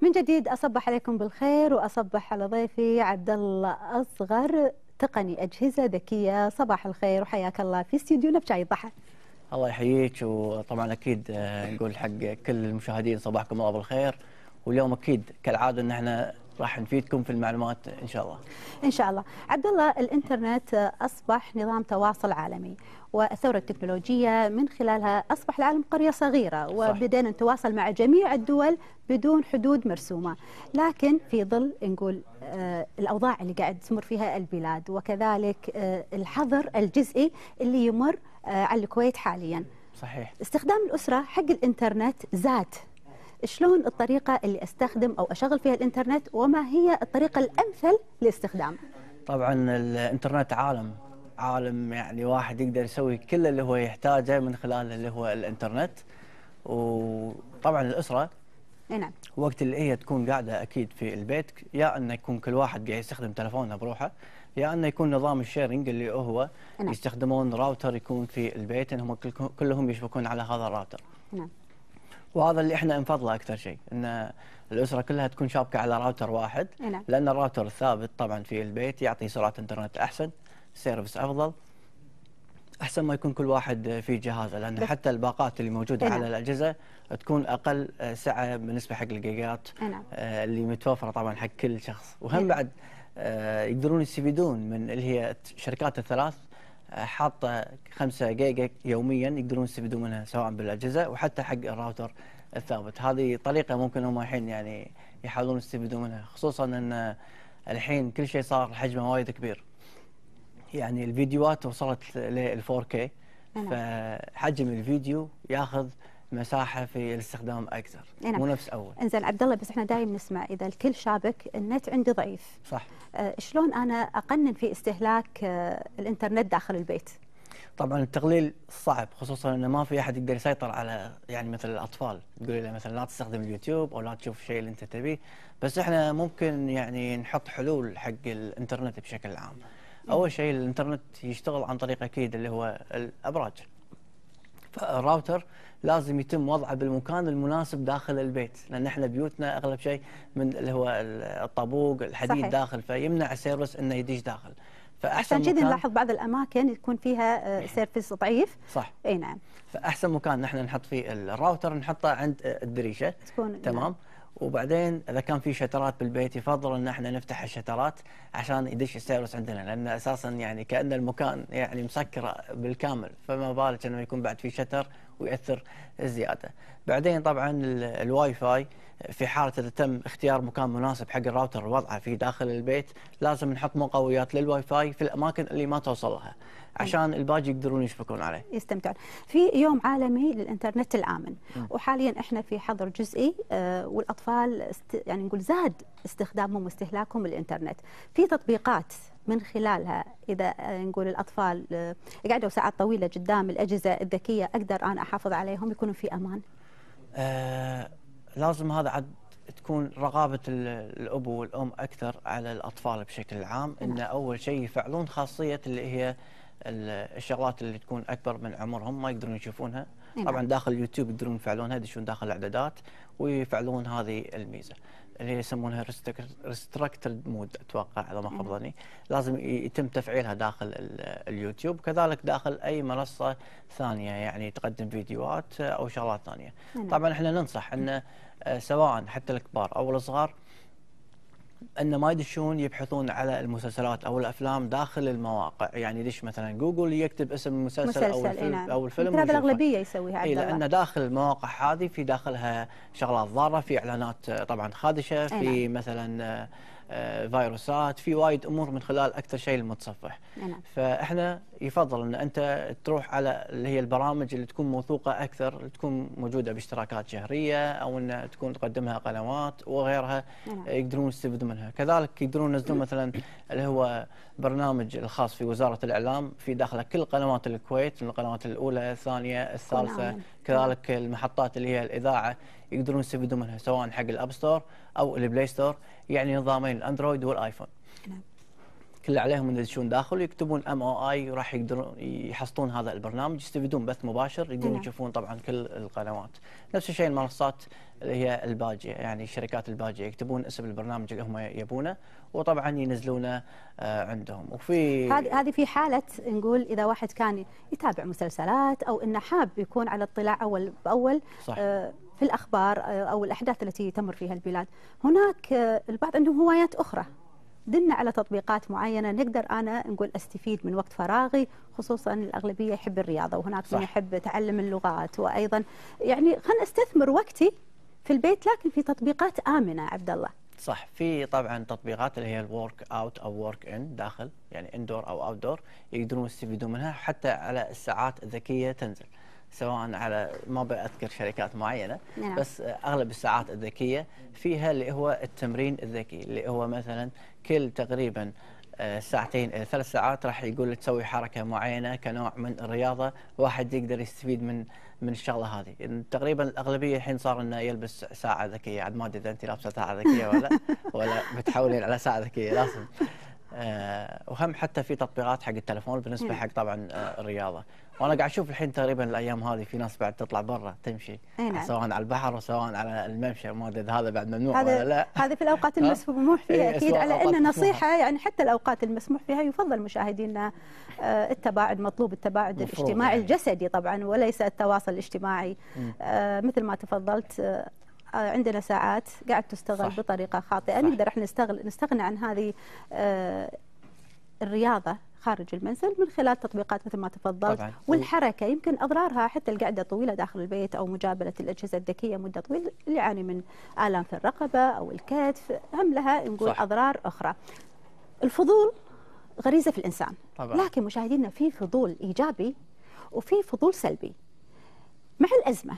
من جديد اصبح عليكم بالخير واصبح على ضيفي عبد الله اصغر تقني اجهزه ذكيه صباح الخير وحياك الله في استديونا بشاي الضحى الله يحييك وطبعا اكيد آه، نقول حق كل المشاهدين صباحكم الله بالخير واليوم اكيد كالعاده ان احنا راح نفيدكم في المعلومات ان شاء الله. ان شاء الله. عبد الله الانترنت اصبح نظام تواصل عالمي والثوره التكنولوجيه من خلالها اصبح العالم قريه صغيره وبدينا نتواصل مع جميع الدول بدون حدود مرسومه، لكن في ظل نقول آه، الاوضاع اللي قاعد تمر فيها البلاد وكذلك آه، الحظر الجزئي اللي يمر آه، على الكويت حاليا. صحيح. استخدام الاسره حق الانترنت زاد شلون الطريقه اللي استخدم او اشغل فيها الانترنت وما هي الطريقه الامثل لاستخدام طبعا الانترنت عالم عالم يعني واحد يقدر يسوي كل اللي هو يحتاجه من خلال اللي هو الانترنت وطبعا الاسره نعم وقت اللي هي تكون قاعده اكيد في البيت يا انه يكون كل واحد قاعد يستخدم تلفونه بروحه يا انه يكون نظام الشيرنج اللي هو نعم. يستخدمون راوتر يكون في البيت انهم كلهم يشبكون على هذا الراوتر نعم وهذا اللي احنا نفضله اكثر شيء ان الاسره كلها تكون شابكه على راوتر واحد نعم. لان الراوتر الثابت طبعا في البيت يعطي سرعه انترنت احسن سيرفس افضل احسن ما يكون كل واحد في جهازه لان حتى الباقات اللي موجوده نعم. على الاجهزه تكون اقل سعه بالنسبه حق الجيجات نعم. آه، اللي متوفره طبعا حق كل شخص وهم نعم. بعد آه، يقدرون يستفيدون من اللي هي الشركات الثلاث حاطه 5 جيجا يوميا يقدرون يستفيدون منها سواء بالاجهزه وحتى حق الراوتر الثابت هذه طريقه ممكن هم الحين يعني يحاولون يستفيدون منها خصوصا ان الحين كل شيء صار حجمه وايد كبير يعني الفيديوهات وصلت ل 4K نعم. فحجم الفيديو ياخذ مساحه في الاستخدام اكثر نعم. مو نفس اول انزين عبد الله بس احنا دائما نسمع اذا الكل شابك النت عندي ضعيف صح آه شلون انا اقنن في استهلاك آه الانترنت داخل البيت طبعا التقليل صعب خصوصا انه ما في احد يقدر يسيطر على يعني مثل الاطفال تقول له مثلا لا تستخدم اليوتيوب او لا تشوف الشيء اللي انت تبيه بس احنا ممكن يعني نحط حلول حق الانترنت بشكل عام نعم. اول شيء الانترنت يشتغل عن طريق اكيد اللي هو الابراج فالراوتر لازم يتم وضعه بالمكان المناسب داخل البيت لان احنا بيوتنا اغلب شيء من اللي هو الطابوق الحديد صحيح. داخل فيمنع السيرفس انه يدش داخل فاحسن عشان كذا نلاحظ بعض الاماكن يكون فيها آه، نعم. سيرفس ضعيف صح اي نعم فاحسن مكان نحن نحط فيه الراوتر نحطه عند آه، الدريشه تكون تمام نعم. وبعدين اذا كان في شترات بالبيت يفضل ان احنا نفتح الشترات عشان يدش السيرفس عندنا لان اساسا يعني كان المكان يعني مسكر بالكامل فما بالك انه يكون بعد في شتر وياثر الزياده. بعدين طبعا الواي فاي في حاله اذا تم اختيار مكان مناسب حق الراوتر ووضعه في داخل البيت لازم نحط مقويات للواي فاي في الاماكن اللي ما توصلها. إيه. عشان الباقي يقدرون يشبكون عليه يستمتعون في يوم عالمي للانترنت الامن وحاليا احنا في حظر جزئي آه، والاطفال يعني نقول زاد استخدامهم واستهلاكهم للانترنت في تطبيقات من خلالها اذا آه، نقول الاطفال آه، قعدوا ساعات طويله قدام الاجهزه الذكيه اقدر انا احافظ عليهم يكونوا في امان آه لازم هذا عد تكون رغابة الأب والأم أكثر على الأطفال بشكل عام أن نعم. أول شيء يفعلون خاصية اللي هي الشغلات اللي تكون اكبر من عمرهم ما يقدرون يشوفونها نعم. طبعا داخل اليوتيوب يقدرون يفعلونها يدشون داخل الاعدادات ويفعلون هذه الميزه اللي يسمونها ريستركتد مود اتوقع على ما خاب نعم. ظني لازم يتم تفعيلها داخل اليوتيوب كذلك داخل اي منصه ثانيه يعني تقدم فيديوهات او شغلات ثانيه نعم. طبعا احنا ننصح ان آه، سواء حتى الكبار او الصغار ان ما يدشون يبحثون على المسلسلات او الافلام داخل المواقع يعني ليش مثلا جوجل يكتب اسم المسلسل مسلسل او الفيلم نعم. او الفيلم هذا الاغلبيه يسويها عبد الله لان داخل المواقع هذه في داخلها شغلات ضاره في اعلانات طبعا خادشه في نعم. مثلا فيروسات في وايد امور من خلال اكثر شيء المتصفح نعم. فاحنا يفضل ان انت تروح على اللي هي البرامج اللي تكون موثوقه اكثر اللي تكون موجوده باشتراكات شهريه او ان تكون تقدمها قنوات وغيرها نعم. يقدرون يستفيدون منها كذلك يقدرون ينزلون مثلا اللي هو برنامج الخاص في وزاره الاعلام في داخله كل قنوات الكويت من القنوات الاولى الثانيه الثالثه نعم. كذلك المحطات اللي هي الاذاعه يقدرون يستفيدون منها سواء حق الاب ستور او البلاي ستور يعني نظامين الاندرويد والايفون نعم كل عليهم يدشون داخل يكتبون ام او اي راح يقدرون يحصلون هذا البرنامج يستفيدون بث مباشر يقدرون نعم. يشوفون طبعا كل القنوات نفس الشيء المنصات اللي هي الباجيه يعني الشركات الباجيه يكتبون اسم البرنامج اللي هم يبونه وطبعا ينزلونه آه، عندهم وفي هذه هذه في حاله نقول اذا واحد كان يتابع مسلسلات او انه حاب يكون على اطلاع اول باول صح. آه في الأخبار آه، أو الأحداث التي تمر فيها البلاد هناك آه، البعض عندهم هوايات أخرى دلنا على تطبيقات معينة نقدر أنا نقول أستفيد من وقت فراغي خصوصا الأغلبية يحب الرياضة وهناك من يحب تعلم اللغات وأيضا يعني خلنا أستثمر وقتي في البيت لكن في تطبيقات آمنة عبد الله صح في طبعا تطبيقات اللي هي الورك اوت او ورك ان داخل يعني اندور او اوت دور يقدرون يستفيدون منها حتى على الساعات الذكيه تنزل سواء على ما بذكر شركات معينة نعم. بس أغلب الساعات الذكية فيها اللي هو التمرين الذكي اللي هو مثلا كل تقريبا آه، ساعتين إلى ثلاث ساعات راح يقول لك تسوي حركة معينة كنوع من الرياضة واحد يقدر يستفيد من من الشغله هذه تقريبا الاغلبيه الحين صار انه يلبس ساعه ذكيه عاد يعني ما ادري اذا انت لابسه ساعه ذكيه ولا ولا بتحولين على ساعه ذكيه لازم آه، وهم حتى في تطبيقات حق التلفون بالنسبه حق طبعا آه، الرياضه وانا قاعد اشوف الحين تقريبا الايام هذه في ناس بعد تطلع برا تمشي نعم. سواء على البحر وسواء على الممشى ما ادري هذا بعد ممنوع ولا لا هذه في الاوقات المسموح فيها إيه، اكيد على ان نصيحه يعني حتى الاوقات المسموح فيها يفضل مشاهدينا آه، التباعد مطلوب التباعد الاجتماعي يعني. الجسدي طبعا وليس التواصل الاجتماعي مثل ما تفضلت آه، عندنا ساعات قاعد تستغل صح. بطريقه خاطئه صح. نقدر احنا نستغل نستغنى عن هذه آه، الرياضه خارج المنزل من خلال تطبيقات مثل ما تفضلت طبعاً. والحركه يمكن اضرارها حتى القعده الطويله داخل البيت او مجابله الاجهزه الذكيه مده طويله اللي يعاني من الام في الرقبه او الكتف هم لها نقول صح. اضرار اخرى الفضول غريزه في الانسان طبعاً. لكن مشاهدينا في فضول ايجابي وفي فضول سلبي مع الازمه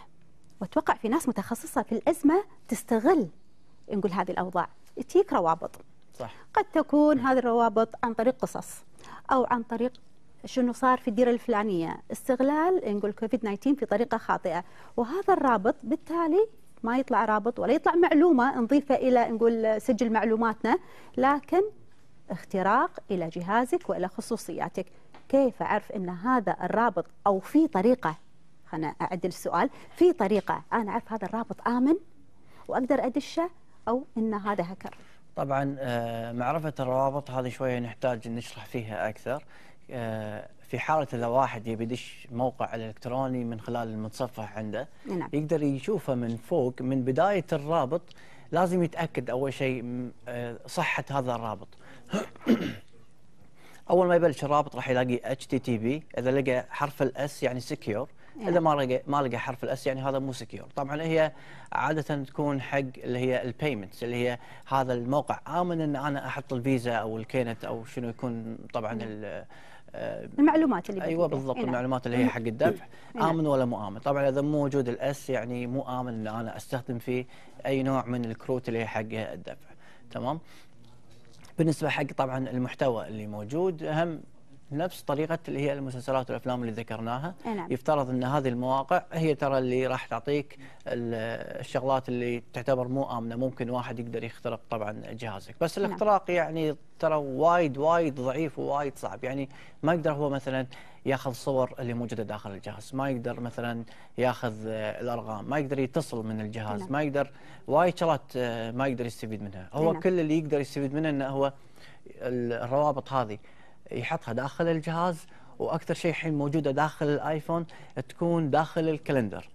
واتوقع في ناس متخصصه في الازمه تستغل نقول هذه الاوضاع تجيك روابط صح. قد تكون هذه الروابط عن طريق قصص او عن طريق شنو صار في الديره الفلانيه استغلال نقول كوفيد 19 في طريقه خاطئه وهذا الرابط بالتالي ما يطلع رابط ولا يطلع معلومه نضيفها الى نقول سجل معلوماتنا لكن اختراق الى جهازك والى خصوصياتك كيف اعرف ان هذا الرابط او في طريقه خلنا اعدل السؤال في طريقه انا اعرف هذا الرابط امن واقدر ادشه او ان هذا هكر طبعا آه، معرفه الروابط هذه شويه نحتاج نشرح فيها اكثر آه، في حالة إذا واحد يبي يدش موقع إلكتروني من خلال المتصفح عنده نعم. يقدر يشوفه من فوق من بداية الرابط لازم يتأكد أول شيء آه، صحة هذا الرابط أول ما يبلش الرابط راح يلاقي HTTP إذا لقى حرف الأس يعني سكيور إيه. اذا ما لقى ما لقى حرف الاس يعني هذا مو سكيور طبعا هي عاده تكون حق اللي هي البيمنتس اللي هي هذا الموقع امن ان انا احط الفيزا او الكينت او شنو يكون طبعا إيه. آه، المعلومات اللي ايوه بالضبط إيه نعم. المعلومات اللي هي حق الدفع امن ولا مو امن طبعا اذا مو موجود الاس يعني مو امن ان انا استخدم فيه اي نوع من الكروت اللي هي حق الدفع تمام بالنسبه حق طبعا المحتوى اللي موجود هم نفس طريقه اللي هي المسلسلات والافلام اللي ذكرناها نعم. يفترض ان هذه المواقع هي ترى اللي راح تعطيك الشغلات اللي تعتبر مو امنه ممكن واحد يقدر يخترق طبعا جهازك بس نعم. الاختراق نعم. يعني ترى وايد وايد ضعيف ووايد صعب يعني ما يقدر هو مثلا ياخذ صور اللي موجوده داخل الجهاز ما يقدر مثلا ياخذ آه، الارقام ما يقدر يتصل من الجهاز نعم. ما يقدر وايد شغلات آه، ما يقدر يستفيد منها هو نعم. كل اللي يقدر يستفيد منه انه هو الروابط هذه يحطها داخل الجهاز واكثر شيء الحين موجوده داخل الايفون تكون داخل الكالندر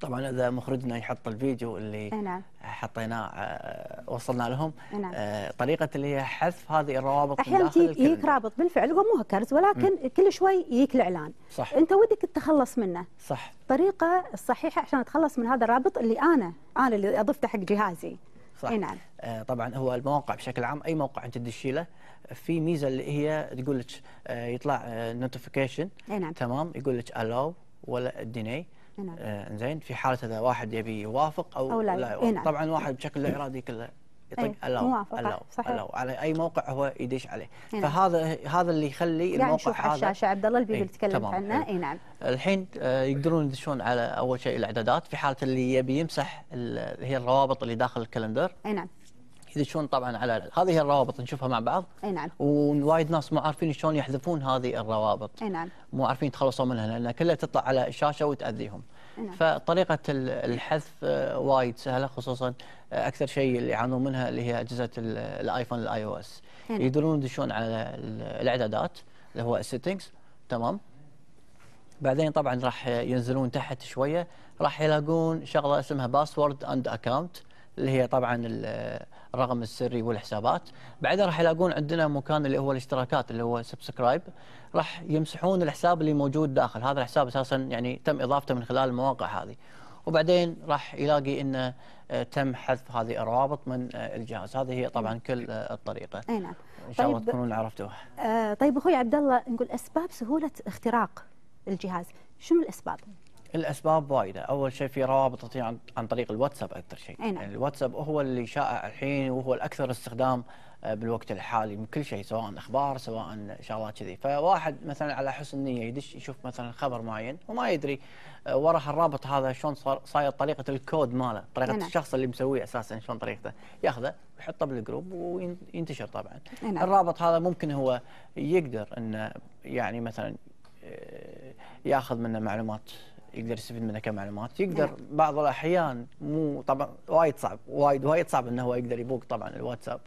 طبعا اذا مخرجنا يحط الفيديو اللي نعم. حطيناه آه، وصلنا لهم نعم. آه، طريقه اللي هي حذف هذه الروابط احيانا يجيك رابط بالفعل هو مو هكرز ولكن م. كل شوي يجيك الاعلان صح انت ودك تتخلص منه صح الطريقه الصحيحه عشان اتخلص من هذا الرابط اللي انا انا اللي اضفته حق جهازي صح اي نعم آه، طبعا هو المواقع بشكل عام اي موقع انت تدشي له في ميزه اللي هي تقول لك آه، يطلع نوتيفيكيشن آه، إيه نعم تمام يقول لك الاو ولا ديني نعم. زين في حاله اذا واحد يبي يوافق او, أو لا, لا يوافق. إيه نعم. طبعا واحد بشكل لا ارادي كله يطق الاو الاو الاو على اي موقع هو يدش عليه إيه، نعم. فهذا هذا اللي يخلي يعني الموقع نشوف هذا على الشاشه عبد الله البيبي إيه، اللي تكلمت عنه إيه. اي نعم الحين آه، يقدرون يدشون على اول شيء الاعدادات في حاله اللي يبي يمسح هي الروابط اللي داخل الكالندر اي نعم يدشون طبعا على هذه الروابط نشوفها مع بعض اي نعم ووايد ناس مو عارفين شلون يحذفون هذه الروابط اي نعم مو عارفين يتخلصون منها لان كلها تطلع على الشاشه وتاذيهم نعم. فطريقه الحذف آه، وايد سهله خصوصا آه، اكثر شيء اللي يعانون منها اللي هي اجهزه الايفون الاي او اس نعم. يقدرون يدشون على الاعدادات اللي هو السيتنجز تمام بعدين طبعا راح ينزلون تحت شويه راح يلاقون شغله اسمها باسورد اند أكاونت اللي هي طبعا الرقم السري والحسابات بعدها راح يلاقون عندنا مكان اللي هو الاشتراكات اللي هو سبسكرايب راح يمسحون الحساب اللي موجود داخل هذا الحساب اساسا يعني تم اضافته من خلال المواقع هذه وبعدين راح يلاقي انه آه، تم حذف هذه الروابط من آه، الجهاز هذه هي طبعا كل آه، الطريقه اي نعم ان شاء الله طيب تكونون عرفتوها آه طيب اخوي عبد الله نقول اسباب سهوله اختراق الجهاز شنو الاسباب الاسباب وايده اول شيء في روابط عن, عن طريق الواتساب اكثر شيء نعم. يعني الواتساب هو اللي شائع الحين وهو الاكثر استخدام آه، بالوقت الحالي من كل شيء سواء اخبار سواء شغلات كذي فواحد مثلا على حسن نيه يدش يشوف مثلا خبر معين وما يدري آه، وراء الرابط هذا شلون صار صاير طريقه الكود ماله طريقه أنا. نعم. الشخص اللي مسويه اساسا شلون طريقته ياخذه ويحطه بالجروب وينتشر طبعا أنا. نعم. الرابط هذا ممكن هو يقدر انه يعني مثلا آه، ياخذ منه معلومات يقدر يستفيد منها كمعلومات يقدر نعم. بعض الاحيان مو طبعا وايد صعب وايد وايد صعب انه هو يقدر يبوق طبعا الواتساب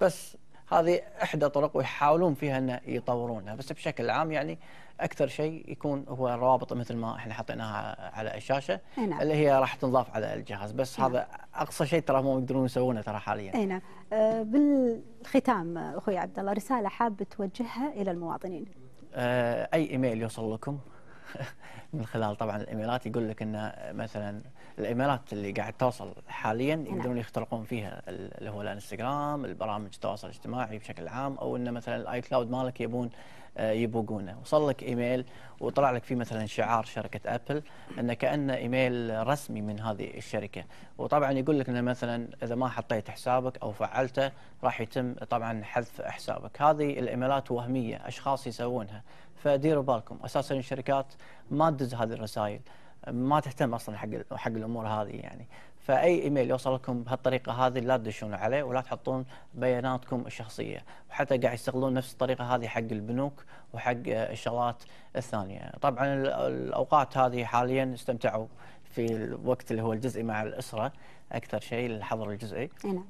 بس هذه احدى طرق ويحاولون فيها انه يطورونها بس بشكل عام يعني اكثر شيء يكون هو الروابط مثل ما احنا حطيناها على الشاشه نعم. اللي هي راح تنضاف على الجهاز بس نعم. هذا اقصى شيء ترى مو يقدرون يسوونه ترى حاليا اي نعم أه بالختام اخوي عبد الله رساله حاب توجهها الى المواطنين أه اي ايميل يوصل لكم من خلال طبعا الايميلات يقول لك ان مثلا الايميلات اللي قاعد توصل حاليا نعم. يقدرون يخترقون فيها اللي هو الانستغرام البرامج التواصل الاجتماعي بشكل عام او ان مثلا الاي كلاود مالك يبون آه، يبوقونه وصل لك ايميل وطلع لك فيه مثلا شعار شركه ابل انه كانه ايميل رسمي من هذه الشركه وطبعا يقول لك انه مثلا اذا ما حطيت حسابك او فعلته راح يتم طبعا حذف حسابك هذه الايميلات وهميه اشخاص يسوونها فديروا بالكم اساسا الشركات ما تدز هذه الرسائل ما تهتم اصلا حق حق الامور هذه يعني فاي ايميل يوصلكم بهالطريقه هذه لا تدشون عليه ولا تحطون بياناتكم الشخصيه وحتى قاعد يستغلون نفس الطريقه هذه حق البنوك وحق آه، الشغلات الثانيه طبعا الاوقات هذه حاليا استمتعوا في الوقت اللي هو الجزئي مع الاسره اكثر شيء الحظر الجزئي نعم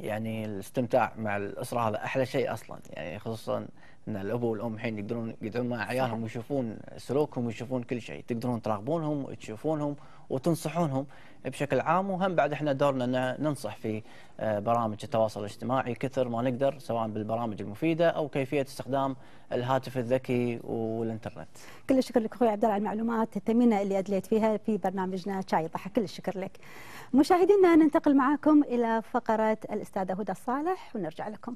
يعني الاستمتاع مع الاسره هذا احلى شيء اصلا يعني خصوصا ان الاب والام الحين يقدرون يقعدون مع عيالهم ويشوفون سلوكهم ويشوفون كل شيء تقدرون تراقبونهم وتشوفونهم وتنصحونهم بشكل عام وهم بعد احنا دورنا ان ننصح في آه، برامج التواصل الاجتماعي كثر ما نقدر سواء بالبرامج المفيده او كيفيه استخدام الهاتف الذكي والانترنت. كل الشكر لك اخوي عبد الله على المعلومات الثمينه اللي ادليت فيها في برنامجنا شاي ضحك كل الشكر لك. مشاهدينا ننتقل معاكم الى فقره الاستاذه هدى الصالح ونرجع لكم.